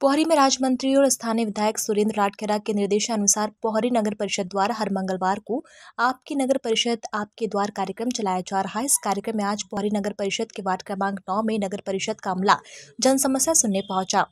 पोहरी में राज्य मंत्री और स्थानीय विधायक सुरेंद्र राठखेड़ा के निर्देशानुसार पोहरी नगर परिषद द्वारा हर मंगलवार को आपकी नगर परिषद आपके द्वार कार्यक्रम चलाया जा रहा है इस कार्यक्रम में आज पोहरी नगर परिषद के वार्ड क्रमांक नौ में नगर परिषद का अमला जनसमस्या सुनने पहुंचा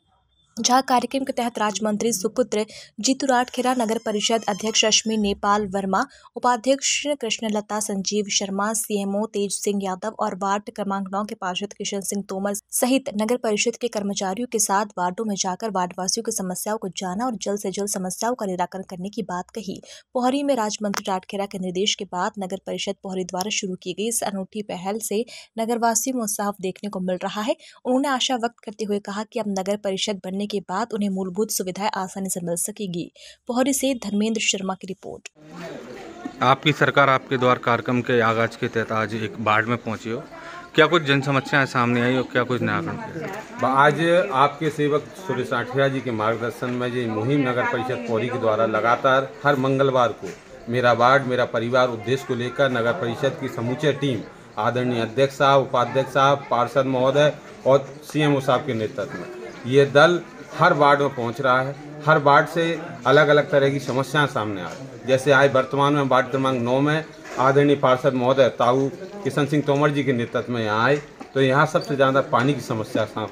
जहां कार्यक्रम के तहत राज्य मंत्री सुपुत्र जीतू राठखेड़ा नगर परिषद अध्यक्ष रश्मि नेपाल वर्मा उपाध्यक्ष कृष्णलता संजीव शर्मा सीएमओ तेज सिंह यादव और वार्ड क्रमांक नौ के पार्षद किशन सिंह तोमर सहित नगर परिषद के कर्मचारियों के साथ वार्डो में जाकर वार्डवासियों की समस्याओं को जाना और जल्द से जल्द समस्याओं का निराकरण करने की बात कही पोहरी में राज्य मंत्री राठखेरा के निर्देश के बाद नगर परिषद पोहरी द्वारा शुरू की गई इस अनूठी पहल से नगरवासियों में उत्साह देखने को मिल रहा है उन्होंने आशा व्यक्त करते हुए कहा की अब नगर परिषद बनने होने के बाद उन्हें मूलभूत सुविधाएं आसानी से मिल सकेगी पोहरी से धर्मेंद्र शर्मा की रिपोर्ट आपकी सरकार आपके द्वार कार्यक्रम के आगाज के तहत आज एक बाढ़ में पहुंची हो क्या कुछ जन समस्याएं सामने आई और क्या कुछ नया आज आपके सेवक सुरेश आठिया जी के मार्गदर्शन में ये मुहिम नगर परिषद पौरी के द्वारा लगातार हर मंगलवार को मेरा वार्ड मेरा परिवार उद्देश्य को लेकर नगर परिषद की समूचे टीम आदरणीय अध्यक्ष साहब उपाध्यक्ष साहब पार्षद महोदय और सीएमओ साहब के नेतृत्व में ये दल हर वार्ड में पहुंच रहा है हर वार्ड से अलग अलग तरह की समस्याएं सामने आ रही जैसे आज वर्तमान में वार्ड क्रमांक नौ में आदरणीय पार्षद महोदय ताऊ किशन सिंह तोमर जी के नेतृत्व में यहाँ आए तो यहाँ सबसे ज़्यादा पानी की समस्या साम,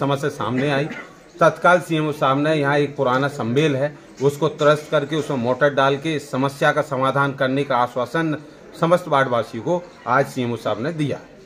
समस्या सामने आई तत्काल सी एम ओ सामने यहाँ एक पुराना संबेल है उसको त्रस्त करके उसमें मोटर डाल के इस समस्या का समाधान करने का आश्वासन समस्त वार्डवासियों को आज सी एम ओ साहब ने दिया